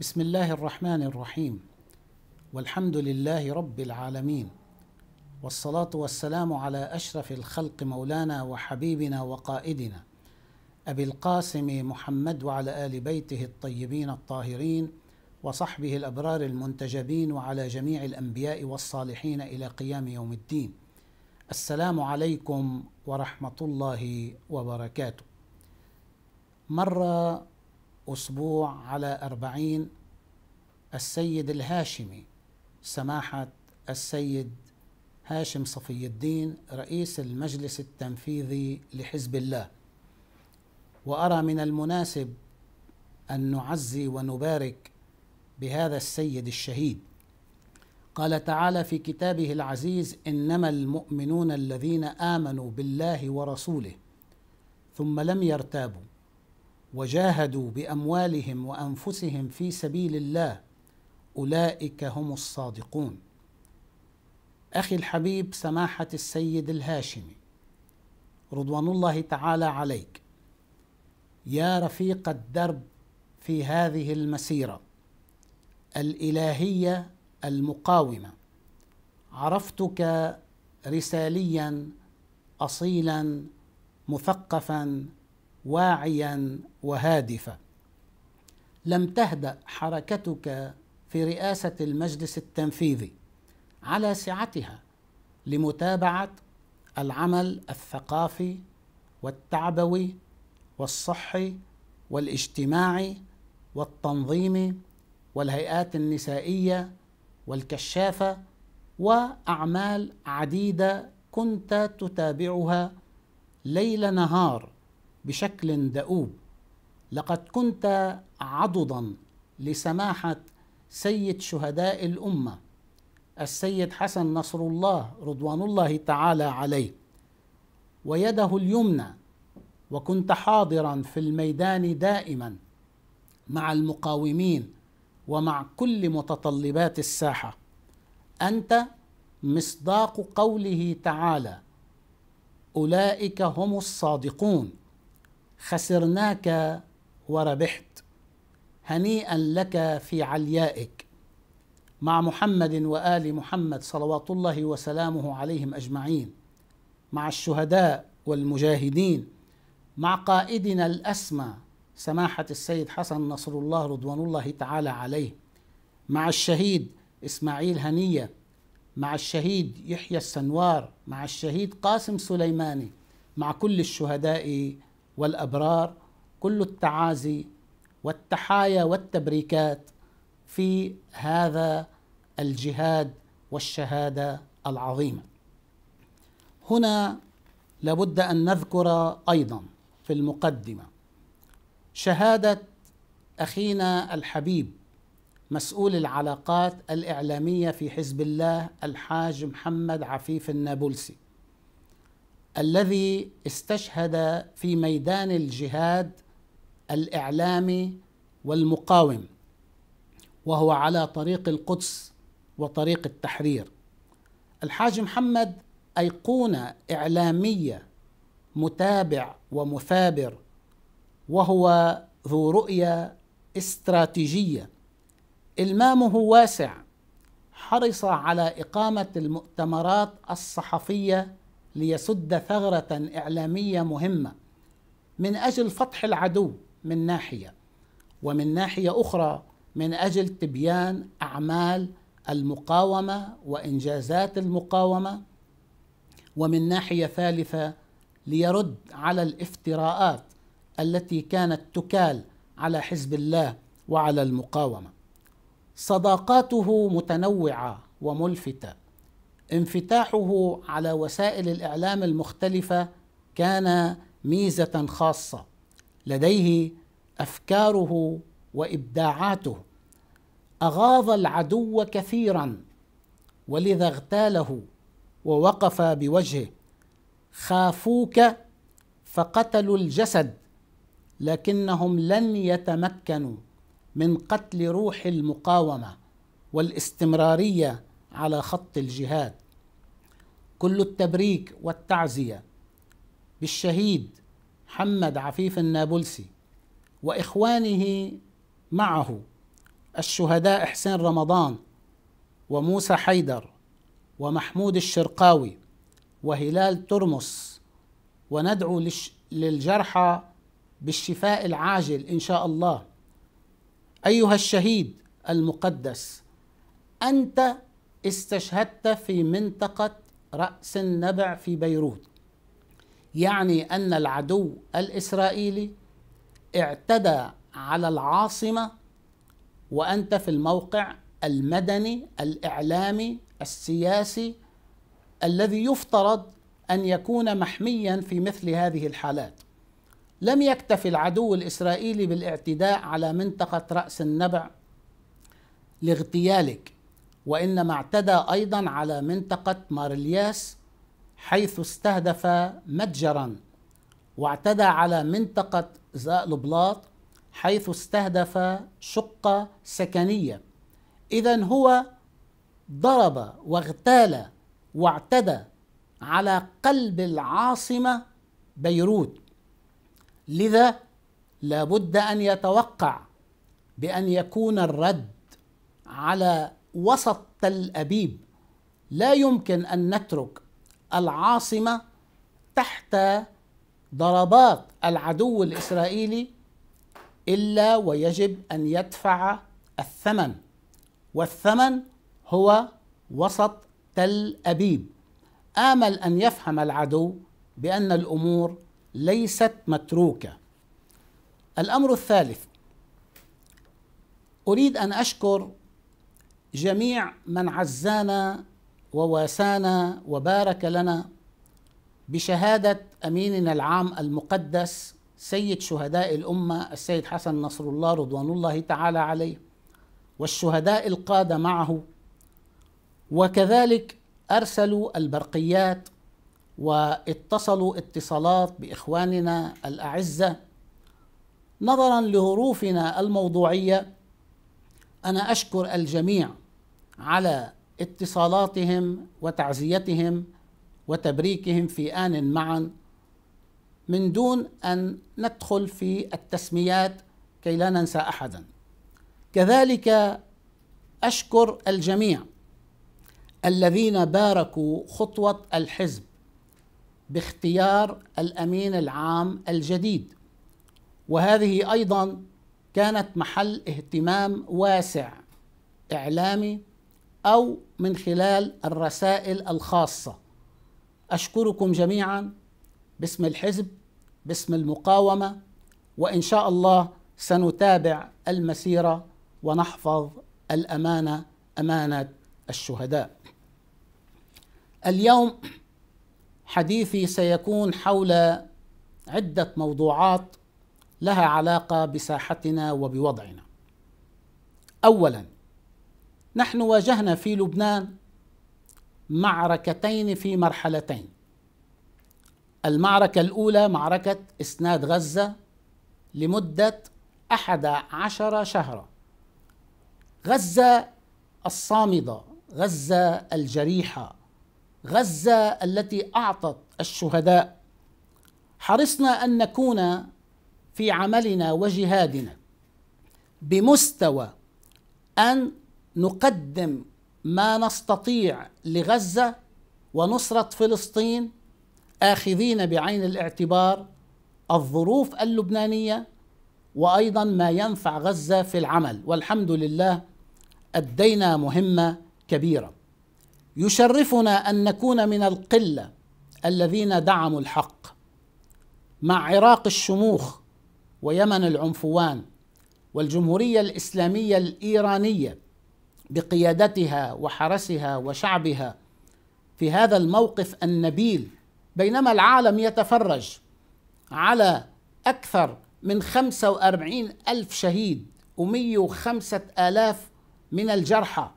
بسم الله الرحمن الرحيم والحمد لله رب العالمين والصلاه والسلام على اشرف الخلق مولانا وحبيبنا وقائدنا ابي القاسم محمد وعلى ال بيته الطيبين الطاهرين وصحبه الابرار المنتجبين وعلى جميع الانبياء والصالحين الى قيام يوم الدين السلام عليكم ورحمه الله وبركاته مره أسبوع على أربعين السيد الهاشمي سماحة السيد هاشم صفي الدين رئيس المجلس التنفيذي لحزب الله وأرى من المناسب أن نعزي ونبارك بهذا السيد الشهيد قال تعالى في كتابه العزيز انما المؤمنون الذين امنوا بالله ورسوله ثم لم يرتابوا وجاهدوا باموالهم وانفسهم في سبيل الله اولئك هم الصادقون اخي الحبيب سماحه السيد الهاشمي رضوان الله تعالى عليك يا رفيق الدرب في هذه المسيره الالهيه المقاومه عرفتك رساليا اصيلا مثقفا واعيا وهادفا لم تهدا حركتك في رئاسه المجلس التنفيذي على سعتها لمتابعه العمل الثقافي والتعبوي والصحي والاجتماعي والتنظيمي والهيئات النسائيه والكشافه واعمال عديده كنت تتابعها ليل نهار بشكل دؤوب لقد كنت عضدا لسماحه سيد شهداء الامه السيد حسن نصر الله رضوان الله تعالى عليه ويده اليمنى وكنت حاضرا في الميدان دائما مع المقاومين ومع كل متطلبات الساحه انت مصداق قوله تعالى اولئك هم الصادقون خسرناك وربحت هنيئا لك في عليائك مع محمد وال محمد صلوات الله وسلامه عليهم اجمعين مع الشهداء والمجاهدين مع قائدنا الاسمى سماحه السيد حسن نصر الله رضوان الله تعالى عليه مع الشهيد اسماعيل هنيه مع الشهيد يحيى السنوار مع الشهيد قاسم سليماني مع كل الشهداء والابرار كل التعازي والتحايا والتبريكات في هذا الجهاد والشهاده العظيمه. هنا لابد ان نذكر ايضا في المقدمه شهاده اخينا الحبيب مسؤول العلاقات الاعلاميه في حزب الله الحاج محمد عفيف النابلسي الذي استشهد في ميدان الجهاد الاعلامي والمقاوم وهو على طريق القدس وطريق التحرير الحاج محمد ايقونه اعلاميه متابع ومثابر وهو ذو رؤيه استراتيجيه المامه واسع حرص على اقامه المؤتمرات الصحفيه ليسد ثغرة إعلامية مهمة من أجل فتح العدو من ناحية ومن ناحية أخرى من أجل تبيان أعمال المقاومة وإنجازات المقاومة ومن ناحية ثالثة ليرد على الافتراءات التي كانت تكال على حزب الله وعلى المقاومه صداقاته متنوعه وملفته انفتاحه على وسائل الاعلام المختلفه كان ميزه خاصه لديه افكاره وابداعاته اغاظ العدو كثيرا ولذا اغتاله ووقف بوجهه خافوك فقتلوا الجسد لكنهم لن يتمكنوا من قتل روح المقاومه والاستمراريه على خط الجهاد كل التبريك والتعزية بالشهيد محمد عفيف النابلسي وإخوانه معه الشهداء حسين رمضان وموسى حيدر ومحمود الشرقاوي وهلال ترمس وندعو للجرحى بالشفاء العاجل ان شاء الله ايها الشهيد المقدس انت استشهدت في منطقه رأس النبع في بيروت يعني أن العدو الإسرائيلي اعتدى على العاصمة وأنت في الموقع المدني الإعلامي السياسي الذي يفترض أن يكون محميا في مثل هذه الحالات لم يكتف العدو الإسرائيلي بالاعتداء على منطقة رأس النبع لاغتيالك وإنما اعتدى أيضا على منطقة مارلياس حيث استهدف متجرا واعتدى على منطقة زألبلاط حيث استهدف شقة سكنية إذا هو ضرب واغتال واعتدى على قلب العاصمة بيروت لذا لابد أن يتوقع بأن يكون الرد على وسط تل أبيب لا يمكن أن نترك العاصمة تحت ضربات العدو الإسرائيلي إلا ويجب أن يدفع الثمن والثمن هو وسط تل أبيب آمل أن يفهم العدو بأن الأمور ليست متروكة الأمر الثالث أريد أن أشكر جميع من عزانا وواسانا وبارك لنا بشهادة أميننا العام المقدس سيد شهداء الأمة السيد حسن نصر الله رضوان الله تعالى عليه والشهداء القادة معه وكذلك أرسلوا البرقيات واتصلوا اتصالات بإخواننا الأعزة نظرا لظروفنا الموضوعية أنا أشكر الجميع على اتصالاتهم وتعزيتهم وتبريكهم في آن معا من دون أن ندخل في التسميات كي لا ننسى أحدا كذلك أشكر الجميع الذين باركوا خطوة الحزب باختيار الأمين العام الجديد وهذه أيضا كانت محل اهتمام واسع إعلامي أو من خلال الرسائل الخاصة أشكركم جميعا باسم الحزب باسم المقاومة وإن شاء الله سنتابع المسيرة ونحفظ الأمانة أمانة الشهداء اليوم حديثي سيكون حول عدة موضوعات لها علاقة بساحتنا وبوضعنا أولاً نحن واجهنا في لبنان معركتين في مرحلتين المعركة الأولى معركة إسناد غزة لمدة أحد عشر شهرا غزة الصامدة غزة الجريحة غزة التي أعطت الشهداء حرصنا أن نكون في عملنا وجهادنا بمستوى أن نقدم ما نستطيع لغزه ونصره فلسطين اخذين بعين الاعتبار الظروف اللبنانيه وايضا ما ينفع غزه في العمل والحمد لله ادينا مهمه كبيره يشرفنا ان نكون من القله الذين دعموا الحق مع عراق الشموخ ويمن العنفوان والجمهوريه الاسلاميه الايرانيه بقيادتها وحرسها وشعبها في هذا الموقف النبيل بينما العالم يتفرج على أكثر من 45 ألف شهيد و105 آلاف من الجرحى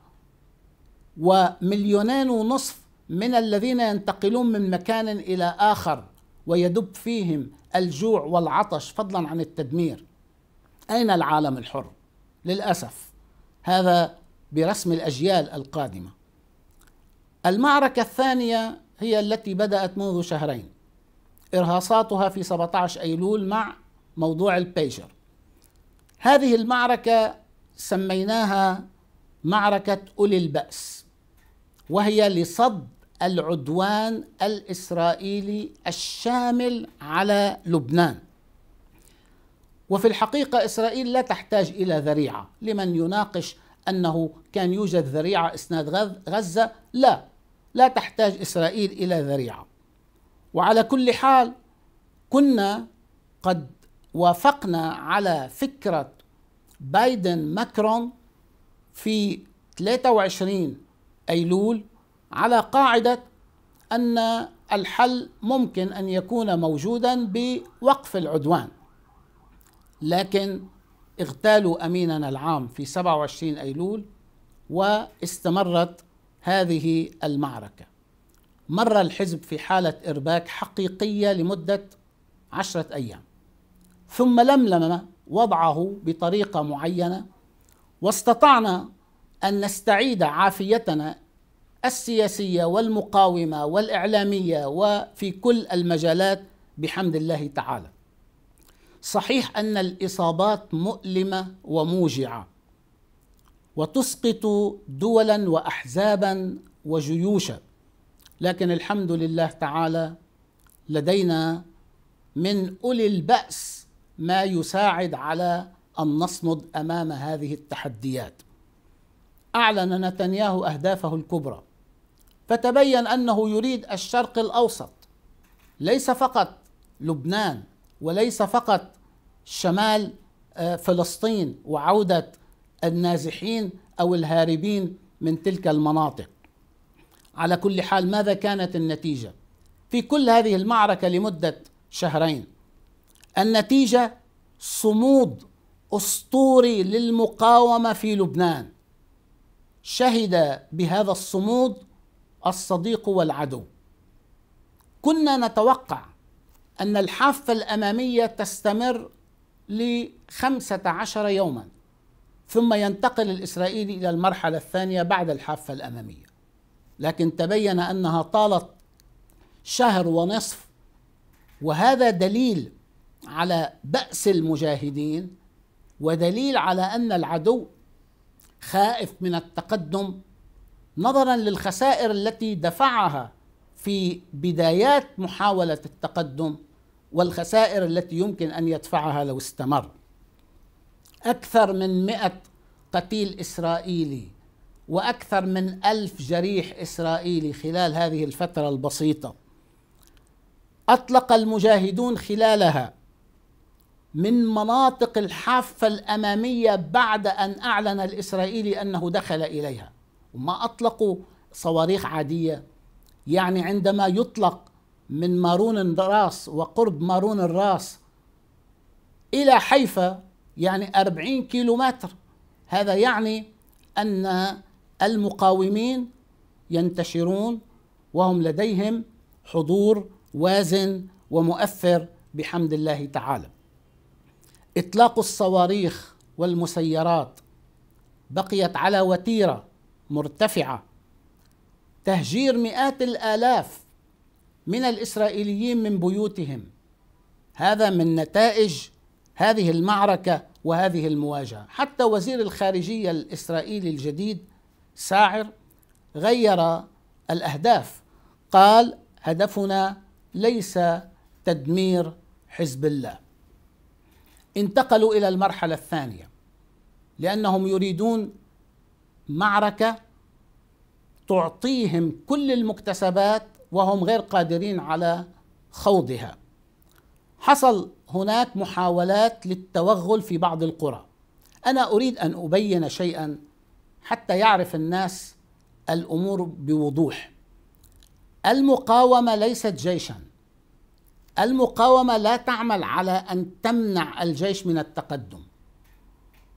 ومليونين ونصف من الذين ينتقلون من مكان إلى آخر ويدب فيهم الجوع والعطش فضلا عن التدمير أين العالم الحر؟ للأسف هذا برسم الاجيال القادمه. المعركه الثانيه هي التي بدات منذ شهرين. ارهاصاتها في 17 ايلول مع موضوع البيجر. هذه المعركه سميناها معركه اولي الباس وهي لصد العدوان الاسرائيلي الشامل على لبنان. وفي الحقيقه اسرائيل لا تحتاج الى ذريعه لمن يناقش أنه كان يوجد ذريعة إسناد غزة لا لا تحتاج إسرائيل إلى ذريعة وعلى كل حال كنا قد وافقنا على فكرة بايدن ماكرون في 23 أيلول على قاعدة أن الحل ممكن أن يكون موجودا بوقف العدوان لكن اغتالوا اميننا العام في 27 ايلول واستمرت هذه المعركه. مر الحزب في حاله ارباك حقيقيه لمده عشره ايام. ثم لملم وضعه بطريقه معينه واستطعنا ان نستعيد عافيتنا السياسيه والمقاومه والاعلاميه وفي كل المجالات بحمد الله تعالى. صحيح ان الاصابات مؤلمه وموجعه وتسقط دولا واحزابا وجيوشا لكن الحمد لله تعالى لدينا من اولي الباس ما يساعد على ان نصمد امام هذه التحديات اعلن نتنياهو اهدافه الكبرى فتبين انه يريد الشرق الاوسط ليس فقط لبنان وليس فقط شمال آه، فلسطين وعودة النازحين أو الهاربين من تلك المناطق على كل حال ماذا كانت النتيجة؟ في كل هذه المعركة لمدة شهرين النتيجة صمود أسطوري للمقاومة في لبنان شهد بهذا الصمود الصديق والعدو كنا نتوقع أن الحافة الأمامية تستمر لخمسة عشر يوما ثم ينتقل الإسرائيلي إلى المرحلة الثانية بعد الحافة الأمامية لكن تبين أنها طالت شهر ونصف وهذا دليل على بأس المجاهدين ودليل على أن العدو خائف من التقدم نظرا للخسائر التي دفعها في بدايات محاولة التقدم والخسائر التي يمكن أن يدفعها لو استمر أكثر من مئة قتيل إسرائيلي وأكثر من ألف جريح إسرائيلي خلال هذه الفترة البسيطة أطلق المجاهدون خلالها من مناطق الحافة الأمامية بعد أن أعلن الإسرائيلي أنه دخل إليها وما أطلقوا صواريخ عادية يعني عندما يطلق من مارون الراس وقرب مارون الراس إلى حيفا يعني أربعين كيلو متر هذا يعني أن المقاومين ينتشرون وهم لديهم حضور وازن ومؤثر بحمد الله تعالى اطلاق الصواريخ والمسيرات بقيت على وتيره مرتفعه تهجير مئات الالاف من الاسرائيليين من بيوتهم هذا من نتائج هذه المعركه وهذه المواجهه حتى وزير الخارجيه الاسرائيلي الجديد ساعر غير الاهداف قال هدفنا ليس تدمير حزب الله انتقلوا الى المرحله الثانيه لانهم يريدون معركه تعطيهم كل المكتسبات وهم غير قادرين على خوضها حصل هناك محاولات للتوغل في بعض القرى انا اريد ان ابين شيئا حتى يعرف الناس الامور بوضوح المقاومه ليست جيشا المقاومه لا تعمل على ان تمنع الجيش من التقدم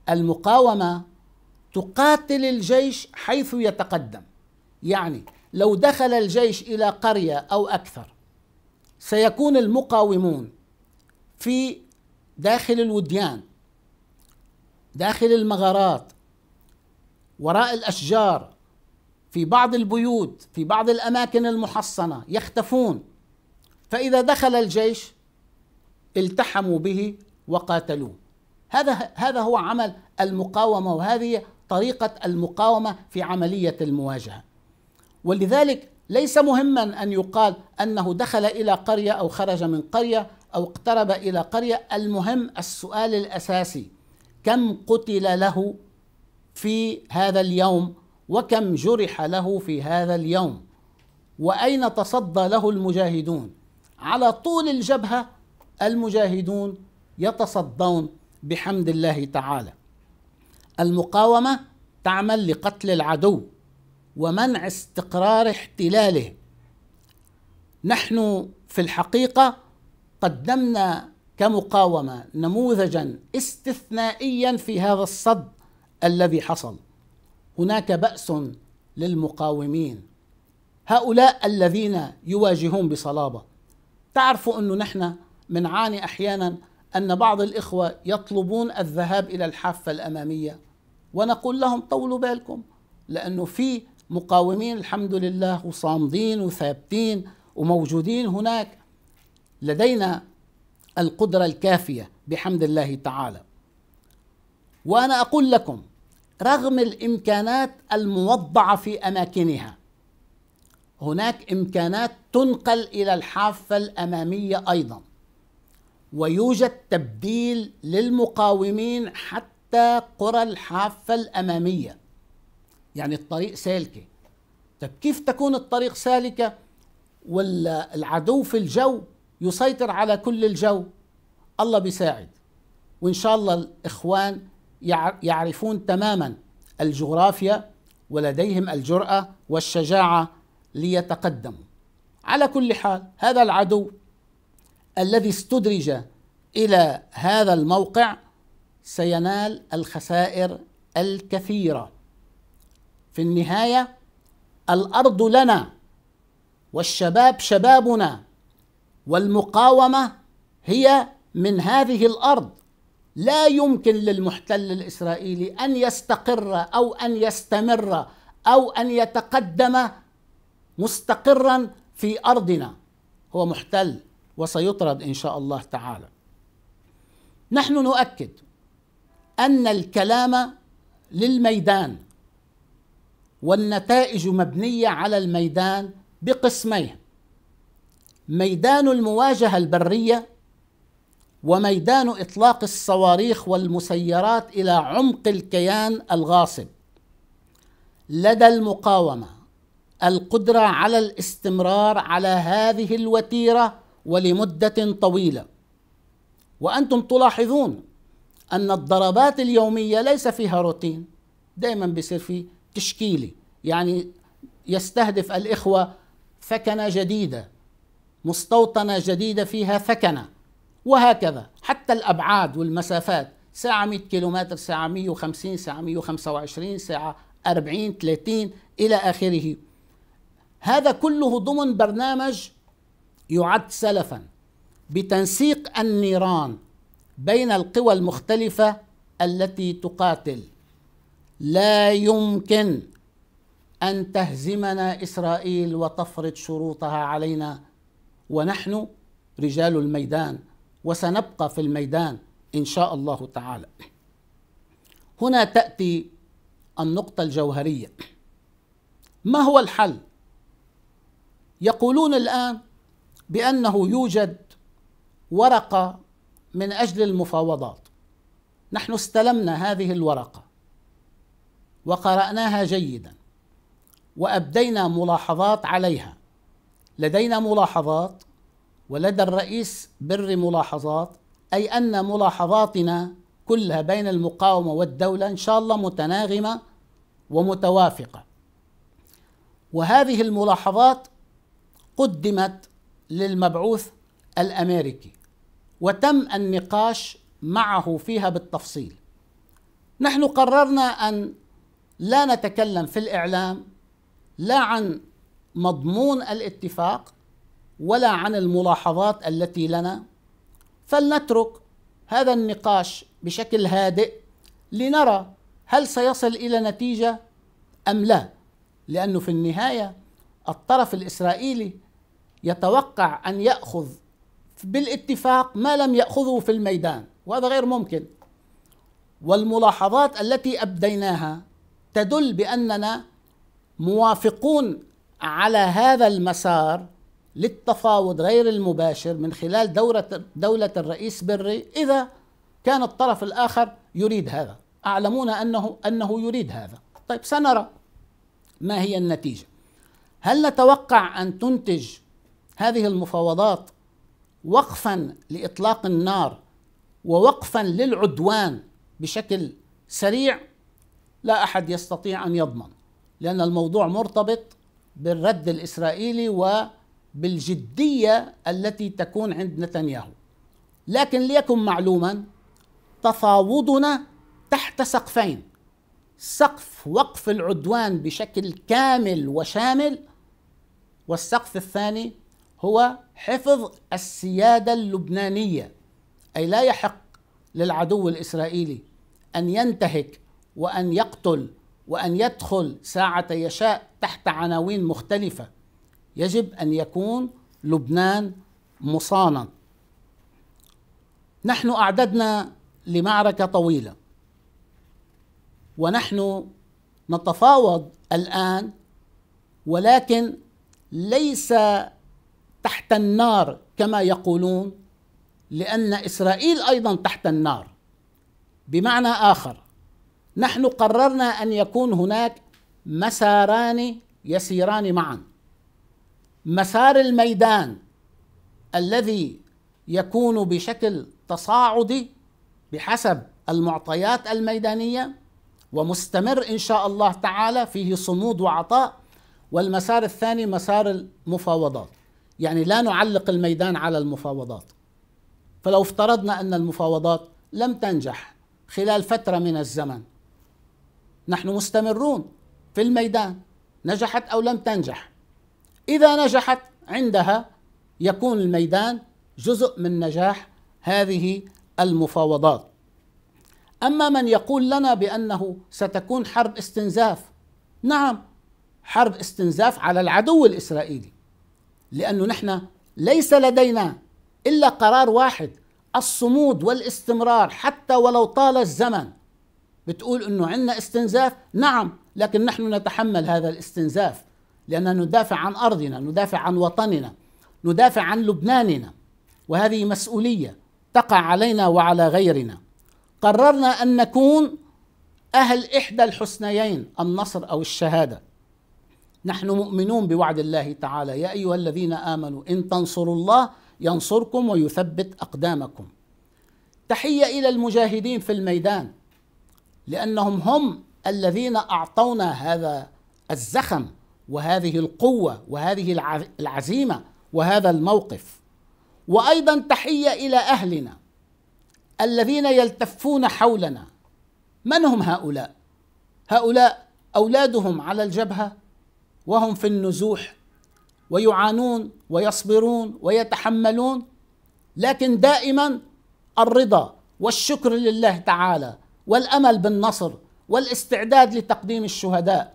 المقاومه تقاتل الجيش حيث يتقدم يعني لو دخل الجيش الى قريه او اكثر سيكون المقاومون في داخل الوديان داخل المغارات وراء الاشجار في بعض البيوت في بعض الاماكن المحصنه يختفون فاذا دخل الجيش التحموا به وقاتلوه هذا هذا هو عمل المقاومه وهذه طريقه المقاومه في عمليه المواجهه ولذلك ليس مهما أن يقال أنه دخل إلى قرية أو خرج من قرية أو اقترب إلى قرية المهم السؤال الأساسي كم قتل له في هذا اليوم وكم جرح له في هذا اليوم واين تصدى له المجاهدون على طول الجبهه المجاهدون يتصدون بحمد الله تعالى المقاومه تعمل لقتل العدو ومنع استقرار احتلاله نحن في الحقيقه قدمنا كمقاومه نموذجا استثنائيا في هذا الصد الذي حصل هناك باس للمقاومين هؤلاء الذين يواجهون بصلابه تعرفوا انه نحن منعاني احيانا ان بعض الاخوه يطلبون الذهاب الى الحافه الاماميه ونقول لهم طولوا بالكم لانه في مقاومين الحمد لله وصامدين وثابتين وموجودين هناك لدينا القدرة الكافية بحمد الله تعالى وأنا أقول لكم رغم الإمكانات الموضعة في أماكنها هناك إمكانات تنقل إلى الحافة الأمامية أيضا ويوجد تبديل للمقاومين حتى قرى الحافة الأمامية يعني الطريق سالكة طب كيف تكون الطريق سالكة والعدو في الجو يسيطر على كل الجو الله بيساعد وإن شاء الله الإخوان يعرفون تماما الجغرافيا ولديهم الجرأة والشجاعة ليتقدموا على كل حال هذا العدو الذي استدرج إلى هذا الموقع سينال الخسائر الكثيره في النهايه الارض لنا والشباب شبابنا والمقاومه هي من هذه الارض لا يمكن للمحتل الاسرائيلي ان يستقر او ان يستمر او ان يتقدم مستقرا في ارضنا هو محتل وسيطرد ان شاء الله تعالى نحن نؤكد ان الكلام للميدان والنتائج مبنية على الميدان بقسمين ميدان المواجهة البرية وميدان إطلاق الصواريخ والمسيرات إلى عمق الكيان الغاصب لدى المقاومة القدرة على الاستمرار على هذه الوتيرة ولمدة طويلة وأنتم تلاحظون أن الضربات اليومية ليس فيها روتين دائما بيصير فيه تشكيلي يعني يستهدف الإخوة ثكنة جديدة مستوطنة جديدة فيها ثكنة وهكذا حتى الأبعاد والمسافات ساعة 100 كيلومتر ساعة 150 ساعة 125 ساعة 40 30 إلى آخره هذا كله ضمن برنامج يعد سلفا بتنسيق النيران بين القوى المختلفة التي تقاتل لا يمكن ان تهزمنا اسرائيل وتفرض شروطها علينا ونحن رجال الميدان وسنبقى في الميدان ان شاء الله تعالى هنا تاتي النقطه الجوهريه ما هو الحل يقولون الان بانه يوجد ورقه من اجل المفاوضات نحن استلمنا هذه الورقه وقرأناها جيدا وأبدينا ملاحظات عليها لدينا ملاحظات ولدى الرئيس بر ملاحظات أي أن ملاحظاتنا كلها بين المقاومة والدولة إن شاء الله متناغمة ومتوافقة وهذه الملاحظات قدمت للمبعوث الأمريكي وتم النقاش معه فيها بالتفصيل نحن قررنا أن لا نتكلم في الإعلام لا عن مضمون الاتفاق ولا عن الملاحظات التي لنا فلنترك هذا النقاش بشكل هادئ لنرى هل سيصل الى نتيجه ام لا لانه في النهايه الطرف الاسرائيلي يتوقع ان ياخذ بالاتفاق ما لم ياخذه في الميدان وهذا غير ممكن والملاحظات التي ابديناها تدل باننا موافقون على هذا المسار للتفاوض غير المباشر من خلال دورة دولة الرئيس بري إذا كان الطرف الآخر يريد هذا أعلمون أنه أنه يريد هذا طيب سنرى ما هي النتيجة هل نتوقع أن تنتج هذه المفاوضات وقفا لإطلاق النار ووقفا للعدوان بشكل سريع لا احد يستطيع ان يضمن لان الموضوع مرتبط بالرد الاسرائيلي وبالجديه التي تكون عند نتنياهو لكن ليكن معلوما تفاوضنا تحت سقفين سقف وقف العدوان بشكل كامل وشامل والسقف الثاني هو حفظ السياده اللبنانيه اي لا يحق للعدو الاسرائيلي ان ينتهك وأن يقتل وأن يدخل ساعة يشاء تحت عناوين مختلفة يجب أن يكون لبنان مصانا نحن أعددنا لمعركة طويلة ونحن نتفاوض الآن ولكن ليس تحت النار كما يقولون لأن إسرائيل أيضا تحت النار بمعنى آخر نحن قررنا ان يكون هناك مساران يسيران معا مسار الميدان الذي يكون بشكل تصاعدي بحسب المعطيات الميدانيه ومستمر ان شاء الله تعالى فيه صمود وعطاء والمسار الثاني مسار المفاوضات يعني لا نعلق الميدان على المفاوضات فلو افترضنا ان المفاوضات لم تنجح خلال فتره من الزمن نحن مستمرون في الميدان نجحت او لم تنجح اذا نجحت عندها يكون الميدان جزء من نجاح هذه المفاوضات اما من يقول لنا بانه ستكون حرب استنزاف نعم حرب استنزاف على العدو الاسرائيلي لانه نحن ليس لدينا الا قرار واحد الصمود والاستمرار حتى ولو طال الزمن بتقول انه عندنا استنزاف نعم لكن نحن نتحمل هذا الاستنزاف لاننا ندافع عن ارضنا ندافع عن وطننا ندافع عن لبناننا وهذه مسؤوليه تقع علينا وعلى غيرنا قررنا ان نكون اهل احدى الحسنيين النصر او الشهاده نحن مؤمنون بوعد الله تعالى يا ايها الذين امنوا ان تنصروا الله ينصركم ويثبت اقدامكم تحيه الى المجاهدين في الميدان لأنهم هم الذين أعطونا هذا الزخم وهذه القوة وهذه العزيمة وهذا الموقف وأيضا تحية إلى أهلنا الذين يلتفون حولنا من هم هؤلاء؟ هؤلاء أولادهم على الجبهة وهم في النزوح ويعانون ويصبرون ويتحملون لكن دائما الرضا والشكر لله تعالى والامل بالنصر والاستعداد لتقديم الشهداء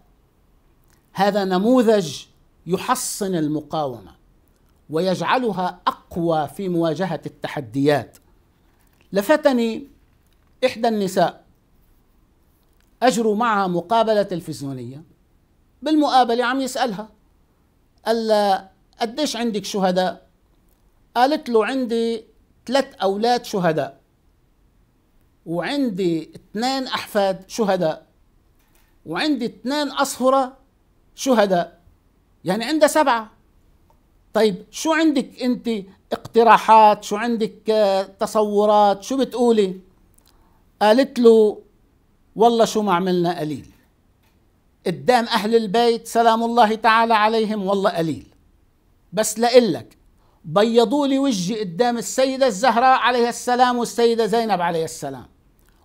هذا نموذج يحصن المقاومه ويجعلها اقوى في مواجهه التحديات لفتني احدى النساء اجروا معها مقابله تلفزيونيه بالمقابله عم يسالها قال قديش عندك شهداء قالت له عندي ثلاث اولاد شهداء وعندي اثنان أحفاد شهداء وعندي اثنان أصهرة شهداء يعني عندها سبعة طيب شو عندك أنت اقتراحات شو عندك آه، تصورات شو بتقولي قالت له والله شو ما عملنا قليل قدام أهل البيت سلام الله تعالى عليهم والله قليل بس لقلك بيضوا لي وجهي قدام السيدة الزهراء عليها السلام والسيدة زينب عليها السلام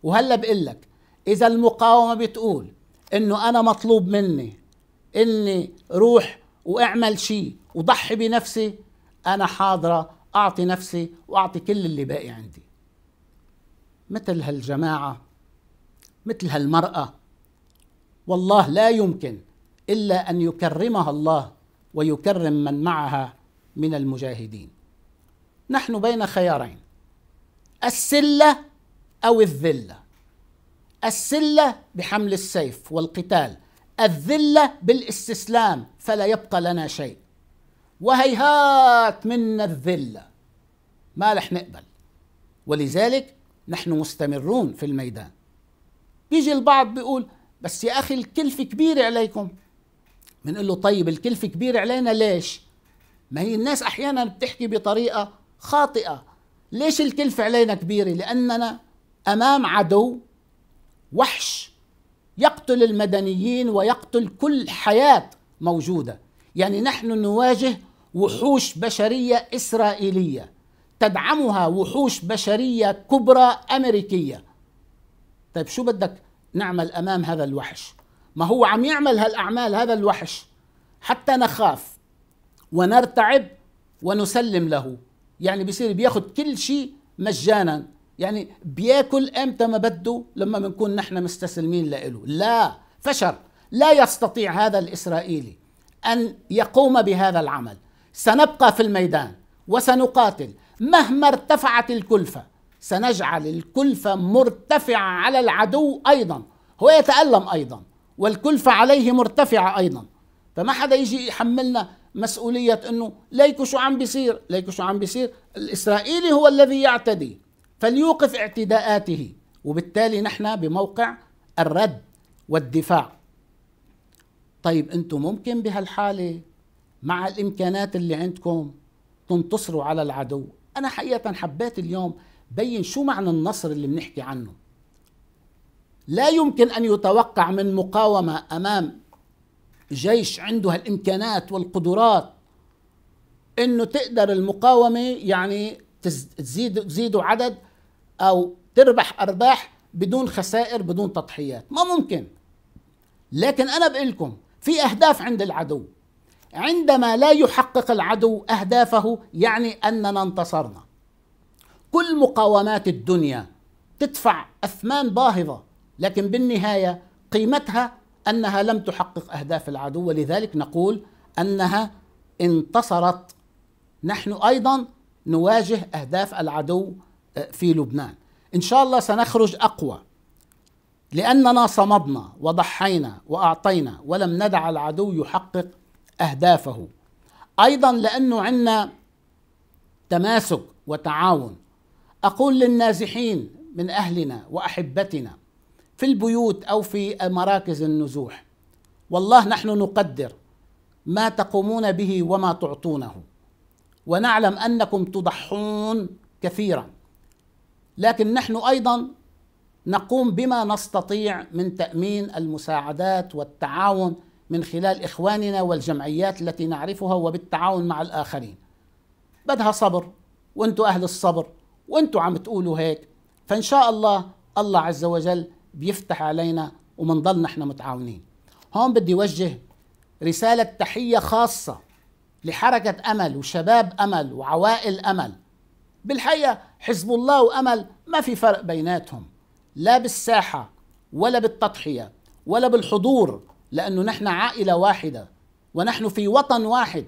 وهلا بقول لك اذا المقاومه بتقول انه انا مطلوب مني اني روح واعمل شيء وضحي بنفسي انا حاضره اعطي نفسي واعطي كل اللي باقي عندي مثل هالجماعه مثل هالمراه والله لا يمكن الا ان يكرمها الله ويكرم من معها من المجاهدين نحن بين خيارين السله أو الذلة السلة بحمل السيف والقتال الذلة بالاستسلام فلا يبقى لنا شيء وهيهات منا الذلة ما رح نقبل ولذلك نحن مستمرون في الميدان بيجي البعض بيقول بس يا أخي الكلفة كبيرة عليكم بنقول له طيب الكلفة كبيرة علينا ليش ما هي الناس أحيانا بتحكي بطريقة خاطئة ليش الكلفة علينا كبيرة لأننا امام عدو وحش يقتل المدنيين ويقتل كل حياه موجوده يعني نحن نواجه وحوش بشريه اسرائيليه تدعمها وحوش بشريه كبرى امريكيه طيب شو بدك نعمل امام هذا الوحش ما هو عم يعمل هالاعمال هذا الوحش حتى نخاف ونرتعب ونسلم له يعني بيصير بياخد كل شيء مجانا يعني بياكل امتى ما بده لما بنكون نحن مستسلمين له لا فشل لا يستطيع هذا الاسرائيلي ان يقوم بهذا العمل سنبقى في الميدان وسنقاتل مهما ارتفعت الكلفه سنجعل الكلفه مرتفعه على العدو ايضا هو يتالم ايضا والكلفه عليه مرتفعه ايضا فما حدا يجي يحملنا مسؤوليه انه ليكو شو عم بيصير ليكو شو عم بيصير الاسرائيلي هو الذي يعتدي فليوقف اعتداءاته وبالتالي نحن بموقع الرد والدفاع طيب انتم ممكن بهالحاله مع الامكانات اللي عندكم تنتصروا على العدو انا حقيقه حبيت اليوم بين شو معنى النصر اللي بنحكي عنه لا يمكن ان يتوقع من مقاومه امام جيش عنده هالامكانات والقدرات انه تقدر المقاومه يعني تزيد تزيدوا عدد او تربح ارباح بدون خسائر بدون تضحيات ما ممكن لكن انا بقول لكم في اهداف عند العدو عندما لا يحقق العدو اهدافه يعني اننا انتصرنا كل مقاومات الدنيا تدفع اثمان باهظه لكن بالنهايه قيمتها انها لم تحقق اهداف العدو ولذلك نقول انها انتصرت نحن ايضا نواجه اهداف العدو في لبنان ان شاء الله سنخرج اقوى لاننا صمدنا وضحينا واعطينا ولم ندع العدو يحقق اهدافه ايضا لانه عندنا تماسك وتعاون اقول للنازحين من اهلنا واحبتنا في البيوت او في مراكز النزوح والله نحن نقدر ما تقومون به وما تعطونه ونعلم انكم تضحون كثيرا لكن نحن ايضا نقوم بما نستطيع من تامين المساعدات والتعاون من خلال اخواننا والجمعيات التي نعرفها وبالتعاون مع الاخرين بدها صبر وانتم اهل الصبر وانتم عم تقولوا هيك فان شاء الله الله عز وجل بيفتح علينا ومنضل نحن متعاونين هون بدي وجه رساله تحيه خاصه لحركه امل وشباب امل وعوائل امل بالحقيقه حزب الله وامل ما في فرق بيناتهم لا بالساحه ولا بالتضحيه ولا بالحضور لانه نحن عائله واحده ونحن في وطن واحد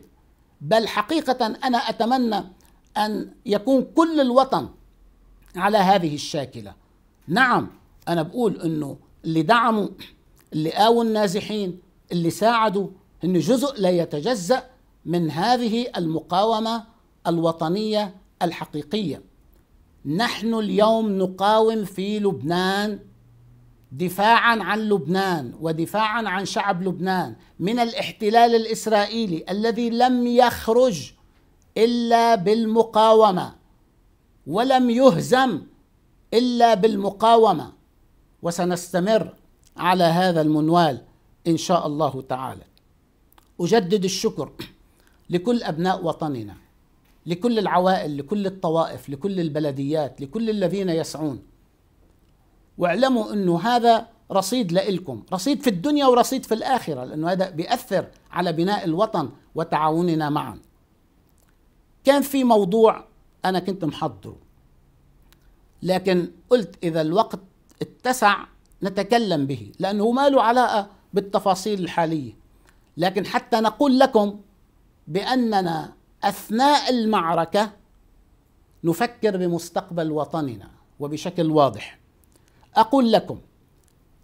بل حقيقه انا اتمنى ان يكون كل الوطن على هذه الشاكله نعم انا بقول انه اللي دعموا اللي آووا النازحين اللي ساعدوا ان جزء لا يتجزا من هذه المقاومه الوطنيه الحقيقيه نحن اليوم نقاوم في لبنان دفاعا عن لبنان ودفاعا عن شعب لبنان من الاحتلال الاسرائيلي الذي لم يخرج الا بالمقاومه ولم يهزم الا بالمقاومه وسنستمر على هذا المنوال ان شاء الله تعالى اجدد الشكر لكل ابناء وطننا لكل العوائل لكل الطوائف لكل البلديات لكل الذين يسعون واعلموا انه هذا رصيد لإلكم رصيد في الدنيا ورصيد في الآخرة لأنه هذا بيأثر على بناء الوطن وتعاوننا معا كان في موضوع أنا كنت محضره لكن قلت إذا الوقت اتسع نتكلم به لأنه ما له علاقة بالتفاصيل الحالية لكن حتى نقول لكم بأننا اثناء المعركه نفكر بمستقبل وطننا وبشكل واضح اقول لكم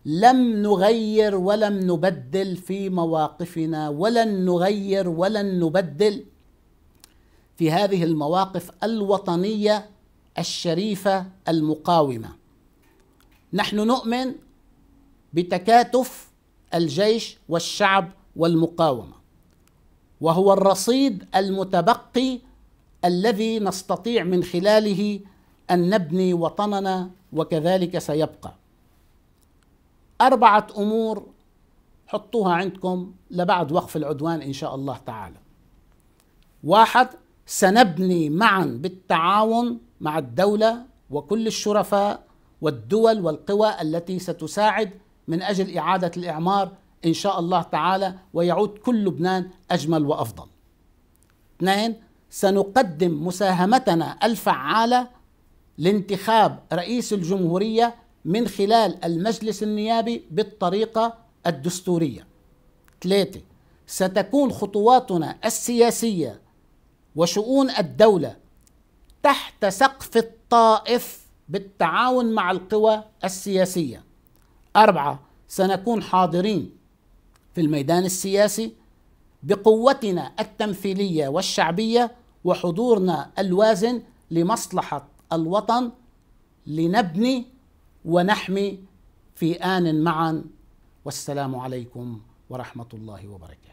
لم نغير ولم نبدل في مواقفنا ولن نغير ولن نبدل في هذه المواقف الوطنيه الشريفه المقاومه نحن نؤمن بتكاتف الجيش والشعب والمقاومه وهو الرصيد المتبقي الذي نستطيع من خلاله ان نبني وطننا وكذلك سيبقى اربعه امور حطوها عندكم لبعد وقف العدوان ان شاء الله تعالى واحد سنبني معا بالتعاون مع الدوله وكل الشرفاء والدول والقوى التي ستساعد من اجل اعاده الاعمار إن شاء الله تعالى ويعود كل لبنان أجمل وأفضل اثنين سنقدم مساهمتنا الفعالة لانتخاب رئيس الجمهورية من خلال المجلس النيابي بالطريقة الدستورية ثلاثة ستكون خطواتنا السياسية وشؤون الدولة تحت سقف الطائف بالتعاون مع القوى السياسية أربعة سنكون حاضرين في الميدان السياسي بقوتنا التمثيليه والشعبيه وحضورنا الوازن لمصلحه الوطن لنبني ونحمي في ان معا والسلام عليكم ورحمه الله وبركاته